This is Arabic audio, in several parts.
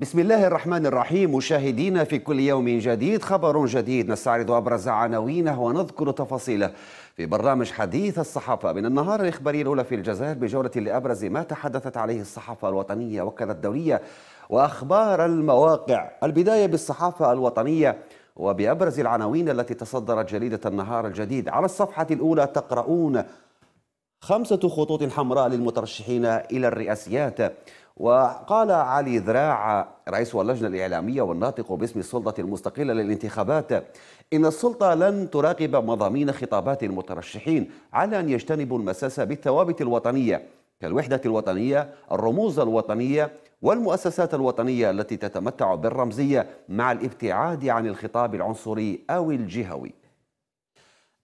بسم الله الرحمن الرحيم مشاهدينا في كل يوم جديد خبر جديد نستعرض أبرز عناوينه ونذكر تفاصيله في برنامج حديث الصحافة من النهار الإخباري الأولى في الجزائر بجولة لأبرز ما تحدثت عليه الصحافة الوطنية وكذا الدولية وأخبار المواقع البداية بالصحافة الوطنية وبأبرز العناوين التي تصدرت جريدة النهار الجديد على الصفحة الأولى تقرؤون خمسة خطوط حمراء للمترشحين إلى الرئاسيات وقال علي ذراع رئيس اللجنة الإعلامية والناطق باسم السلطة المستقلة للانتخابات إن السلطة لن تراقب مضامين خطابات المترشحين على أن يجتنبوا المساس بالثوابت الوطنية كالوحدة الوطنية الرموز الوطنية والمؤسسات الوطنية التي تتمتع بالرمزية مع الابتعاد عن الخطاب العنصري أو الجهوي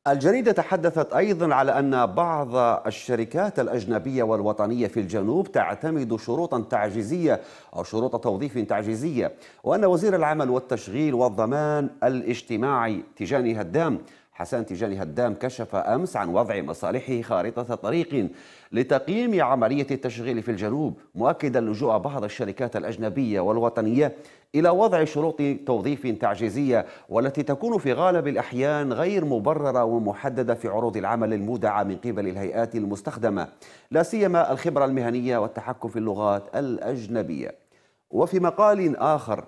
الجريدة تحدثت أيضا على أن بعض الشركات الأجنبية والوطنية في الجنوب تعتمد شروطا تعجيزية أو شروط توظيف تعجيزية وأن وزير العمل والتشغيل والضمان الاجتماعي تجاني هدام حسان تيجاني هدام كشف أمس عن وضع مصالحه خارطة طريق لتقييم عملية التشغيل في الجنوب مؤكدا لجوء بعض الشركات الأجنبية والوطنية إلى وضع شروط توظيف تعجيزية والتي تكون في غالب الأحيان غير مبررة ومحددة في عروض العمل المودعة من قبل الهيئات المستخدمة لا سيما الخبرة المهنية والتحكم في اللغات الأجنبية وفي مقال آخر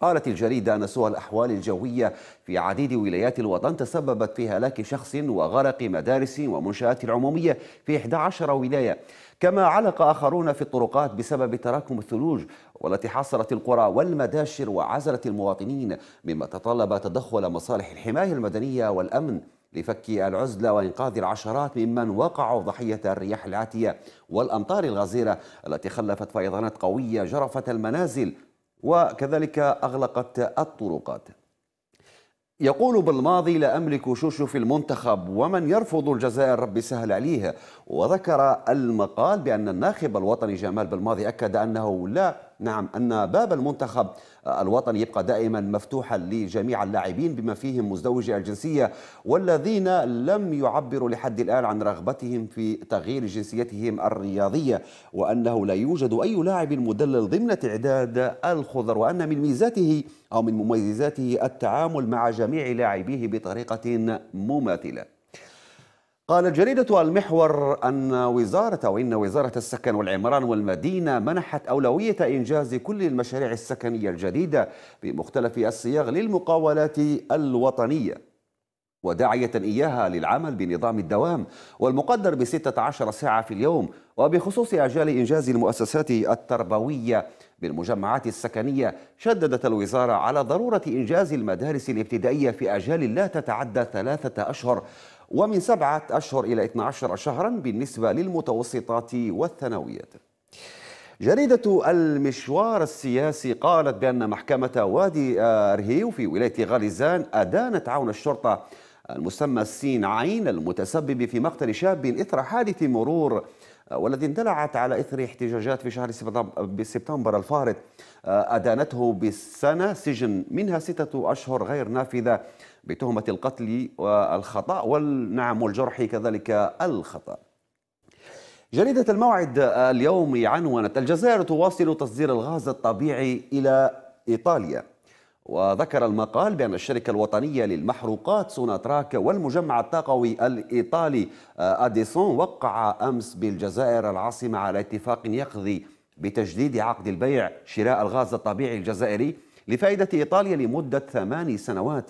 قالت الجريدة أن سوء الأحوال الجوية في عديد ولايات الوطن تسببت في هلاك شخص وغرق مدارس ومنشآت عمومية في 11 ولاية كما علق آخرون في الطرقات بسبب تراكم الثلوج والتي حاصرت القرى والمداشر وعزلت المواطنين مما تطلب تدخل مصالح الحماية المدنية والأمن لفك العزلة وإنقاذ العشرات ممن وقعوا ضحية الرياح العاتية والأمطار الغزيرة التي خلفت فيضانات قوية جرفت المنازل وكذلك أغلقت الطرقات يقول بالماضي لا أملك شوشو في المنتخب ومن يرفض الجزائر ربي سهل عليه وذكر المقال بأن الناخب الوطني جمال بالماضي أكد أنه لا نعم أن باب المنتخب الوطني يبقى دائما مفتوحا لجميع اللاعبين بما فيهم مزدوجي الجنسية والذين لم يعبروا لحد الآن عن رغبتهم في تغيير جنسيتهم الرياضية وأنه لا يوجد أي لاعب مدلل ضمن تعداد الخضر وأن من ميزاته أو من مميزاته التعامل مع جميع لاعبيه بطريقة مماثلة قالت جريدة المحور أن وزارة وإن وزارة السكن والعمران والمدينة منحت أولوية إنجاز كل المشاريع السكنية الجديدة بمختلف الصياغ للمقاولات الوطنية وداعية إياها للعمل بنظام الدوام والمقدر ب 16 ساعة في اليوم وبخصوص أجال إنجاز المؤسسات التربوية بالمجمعات السكنية شددت الوزارة على ضرورة إنجاز المدارس الابتدائية في أجال لا تتعدى ثلاثة أشهر ومن سبعة أشهر إلى 12 شهرا بالنسبة للمتوسطات والثانويات جريدة المشوار السياسي قالت بأن محكمة وادي رهيو في ولاية غاليزان أدانت عون الشرطة المسمى السين عين المتسبب في مقتل شاب إثر حادث مرور آه، والذي اندلعت على إثر احتجاجات في شهر سبتمبر الفارط آه، أدانته بسنة سجن منها ستة أشهر غير نافذة بتهمة القتل والخطأ والنعم والجرح كذلك الخطأ جريدة الموعد آه، اليوم عنونت الجزائر تواصل تصدير الغاز الطبيعي إلى إيطاليا وذكر المقال بأن الشركة الوطنية للمحروقات سوناتراك والمجمع الطاقوي الإيطالي آه، أديسون وقع أمس بالجزائر العاصمة على اتفاق يقضي بتجديد عقد البيع شراء الغاز الطبيعي الجزائري لفائدة إيطاليا لمدة ثمان سنوات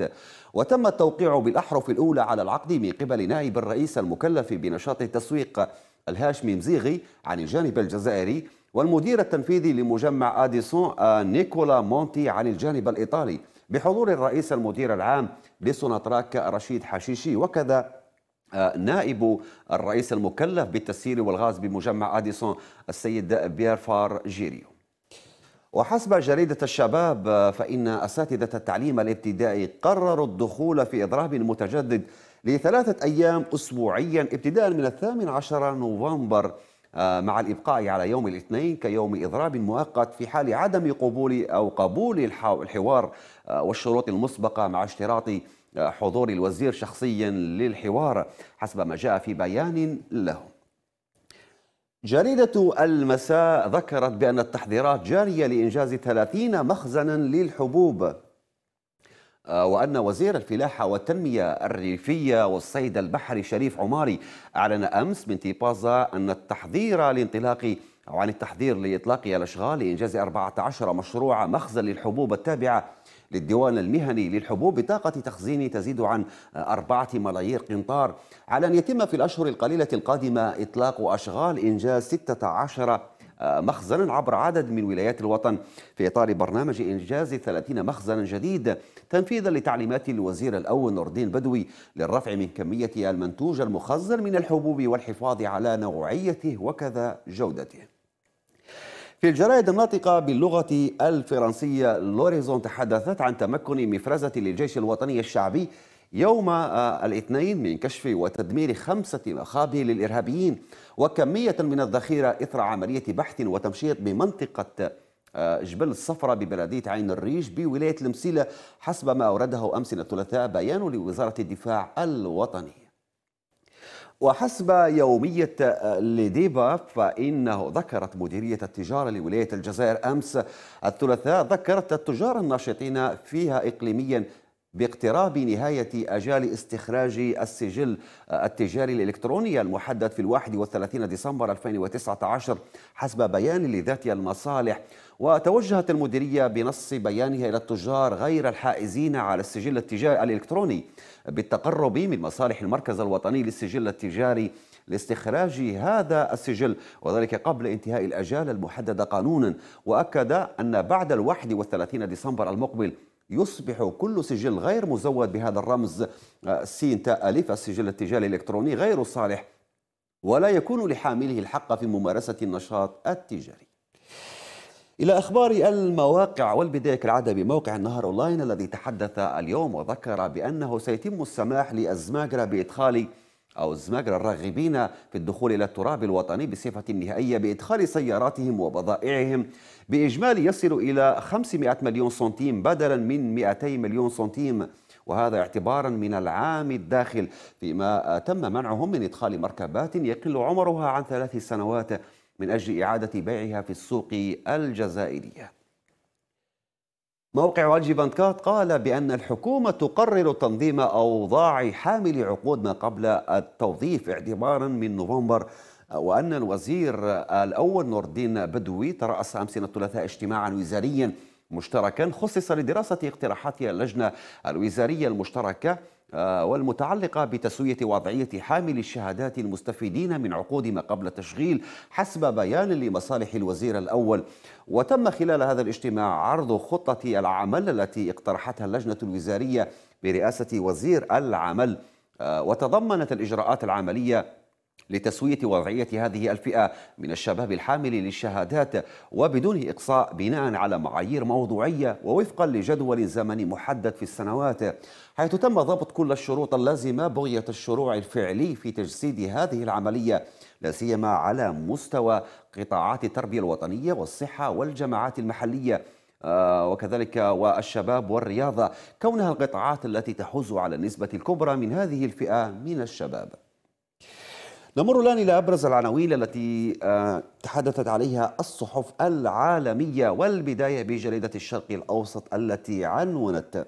وتم التوقيع بالأحرف الأولى على العقد من قبل نائب الرئيس المكلف بنشاط التسويق الهاشمي مزيغي عن الجانب الجزائري والمدير التنفيذي لمجمع اديسون آه، نيكولا مونتي عن الجانب الايطالي بحضور الرئيس المدير العام لسوناتراك رشيد حشيشي وكذا آه، نائب الرئيس المكلف بالتسيير والغاز بمجمع اديسون السيد بيرفار جيريو وحسب جريدة الشباب آه، فإن أساتذة التعليم الابتدائي قرروا الدخول في إضراب متجدد لثلاثة أيام أسبوعيا ابتداء من الثامن عشر نوفمبر آه، مع الإبقاء على يوم الاثنين كيوم إضراب مؤقت في حال عدم قبول أو قبول الحوار آه، والشروط المسبقة مع اشتراط آه، حضور الوزير شخصيا للحوار حسب ما جاء في بيان له جريدة المساء ذكرت بأن التحضيرات جارية لإنجاز 30 مخزنا للحبوب آه، وأن وزير الفلاحة والتنمية الريفية والصيد البحري شريف عماري أعلن أمس من تيبازا أن التحذير لانطلاق أو عن التحذير لإطلاق الأشغال لإنجاز 14 مشروع مخزن للحبوب التابعة للديوان المهني للحبوب بطاقة تخزين تزيد عن أربعة ملايير قنطار على أن يتم في الأشهر القليلة القادمة إطلاق أشغال إنجاز 16 مخزنا عبر عدد من ولايات الوطن في إطار برنامج إنجاز 30 مخزنا جديد تنفيذا لتعليمات الوزير الأول نور الدين بدوي للرفع من كمية المنتوج المخزن من الحبوب والحفاظ على نوعيته وكذا جودته في الجرائد الناطقة باللغة الفرنسية لوريزون تحدثت عن تمكن مفرزة للجيش الوطني الشعبي يوم آه، الاثنين من كشف وتدمير خمسة مخابئ للإرهابيين وكمية من الذخيرة إثر عملية بحث وتمشيط بمنطقة آه، جبل الصفرة ببلدية عين الريش بولاية المسيلة حسب ما أورده أمس الثلاثاء بيان لوزارة الدفاع الوطني وحسب يومية آه، لديبا فإنه ذكرت مديرية التجارة لولاية الجزائر أمس الثلاثاء ذكرت التجار الناشطين فيها إقليميا باقتراب نهاية أجال استخراج السجل آه، التجاري الإلكتروني المحدد في 31 ديسمبر 2019 حسب بيان لذات المصالح وتوجهت المديرية بنص بيانها إلى التجار غير الحائزين على السجل التجاري الإلكتروني بالتقرب من مصالح المركز الوطني للسجل التجاري لاستخراج هذا السجل وذلك قبل انتهاء الأجال المحددة قانونا وأكد أن بعد 31 ديسمبر المقبل يصبح كل سجل غير مزود بهذا الرمز آه، سين تاء ألف السجل التجاري الإلكتروني غير صالح ولا يكون لحامله الحق في ممارسة النشاط التجاري إلى أخبار المواقع والبداية كالعادة بموقع النهر أونلاين الذي تحدث اليوم وذكر بأنه سيتم السماح لازماجرا بإدخال أو الزماجر الراغبين في الدخول إلى التراب الوطني بصفة نهائية بإدخال سياراتهم وبضائعهم بإجمالي يصل إلى 500 مليون سنتيم بدلا من 200 مليون سنتيم وهذا اعتبارا من العام الداخل فيما تم منعهم من إدخال مركبات يقل عمرها عن ثلاث سنوات من أجل إعادة بيعها في السوق الجزائرية موقع واجي بانكات قال بأن الحكومة تقرر تنظيم أوضاع حامل عقود ما قبل التوظيف اعتبارا من نوفمبر وأن الوزير الأول نور الدين بدوي ترأس أمس الثلاثاء اجتماعا وزاريا مشتركا خصص لدراسة اقتراحات اللجنة الوزارية المشتركة آه، والمتعلقة بتسوية وضعية حامل الشهادات المستفيدين من عقود ما قبل التشغيل حسب بيان لمصالح الوزير الأول وتم خلال هذا الاجتماع عرض خطة العمل التي اقترحتها اللجنة الوزارية برئاسة وزير العمل آه، وتضمنت الإجراءات العملية لتسوية وضعية هذه الفئة من الشباب الحامل للشهادات وبدون إقصاء بناء على معايير موضوعية ووفقا لجدول زمني محدد في السنوات حيث تم ضبط كل الشروط اللازمة بغية الشروع الفعلي في تجسيد هذه العملية لا سيما على مستوى قطاعات التربية الوطنية والصحة والجماعات المحلية آه، وكذلك والشباب والرياضة كونها القطاعات التي تحوز على النسبة الكبرى من هذه الفئة من الشباب نمر الآن إلى أبرز العناوين التي آه، تحدثت عليها الصحف العالمية والبداية بجريدة الشرق الأوسط التي عنونت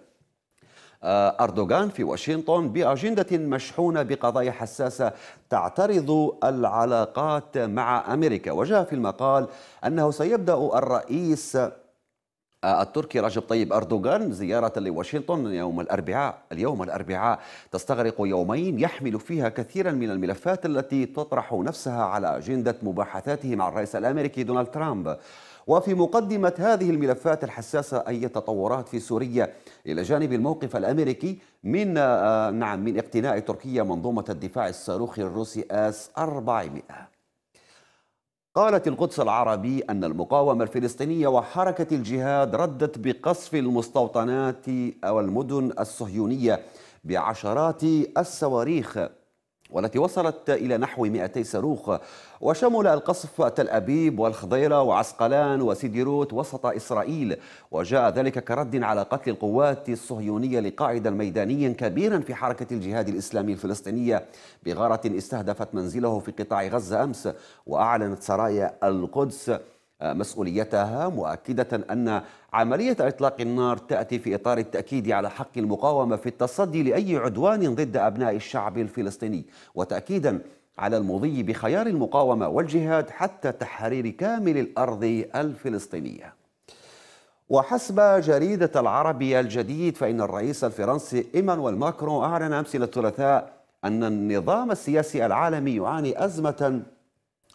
آه، أردوغان في واشنطن بأجندة مشحونة بقضايا حساسة تعترض العلاقات مع أمريكا وجاء في المقال أنه سيبدأ الرئيس آه، التركي رجب طيب أردوغان زيارة لواشنطن يوم الأربعاء اليوم الأربعاء تستغرق يومين يحمل فيها كثيرا من الملفات التي تطرح نفسها على أجندة مباحثاته مع الرئيس الأمريكي دونالد ترامب وفي مقدمة هذه الملفات الحساسة أي تطورات في سوريا إلى جانب الموقف الأمريكي من آه، نعم من اقتناء تركيا منظومة الدفاع الصاروخي الروسي آس 400 قالت القدس العربي أن المقاومة الفلسطينية وحركة الجهاد ردت بقصف المستوطنات أو المدن الصهيونية بعشرات الصواريخ والتي وصلت إلى نحو 200 صاروخ وشمل القصف تل أبيب والخضيرة وعسقلان وسيدي روت وسط إسرائيل وجاء ذلك كرد على قتل القوات الصهيونية لقاعدا ميدانيا كبيرا في حركة الجهاد الإسلامي الفلسطينية بغارة استهدفت منزله في قطاع غزة أمس وأعلنت سرايا القدس آه، مسؤوليتها مؤكدة أن عملية إطلاق النار تأتي في إطار التأكيد على حق المقاومة في التصدي لأي عدوان ضد أبناء الشعب الفلسطيني وتأكيدا على المضي بخيار المقاومة والجهاد حتى تحرير كامل الأرض الفلسطينية وحسب جريدة العربية الجديد فإن الرئيس الفرنسي إيمانويل ماكرون أعلن أمس الثلاثاء أن النظام السياسي العالمي يعاني أزمة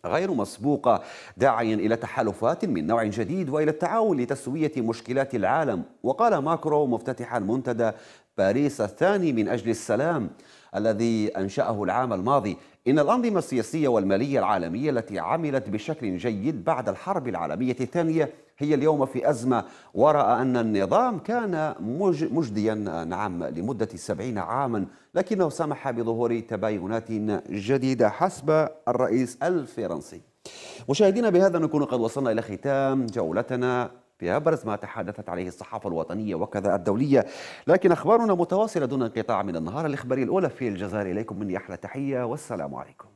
غير مسبوقة داعيا إلى تحالفات من نوع جديد وإلى التعاون لتسوية مشكلات العالم وقال ماكرو مفتتحا منتدى باريس الثاني من أجل السلام الذي أنشأه العام الماضي إن الأنظمة السياسية والمالية العالمية التي عملت بشكل جيد بعد الحرب العالمية الثانية هي اليوم في أزمة ورأى أن النظام كان مجديا نعم لمدة سبعين عاما لكنه سمح بظهور تباينات جديدة حسب الرئيس الفرنسي مشاهدينا بهذا نكون قد وصلنا إلى ختام جولتنا بأبرز ما تحدثت عليه الصحافة الوطنية وكذا الدولية لكن أخبارنا متواصلة دون انقطاع من النهار الإخباري الأولى في الجزائر إليكم مني أحلى تحية والسلام عليكم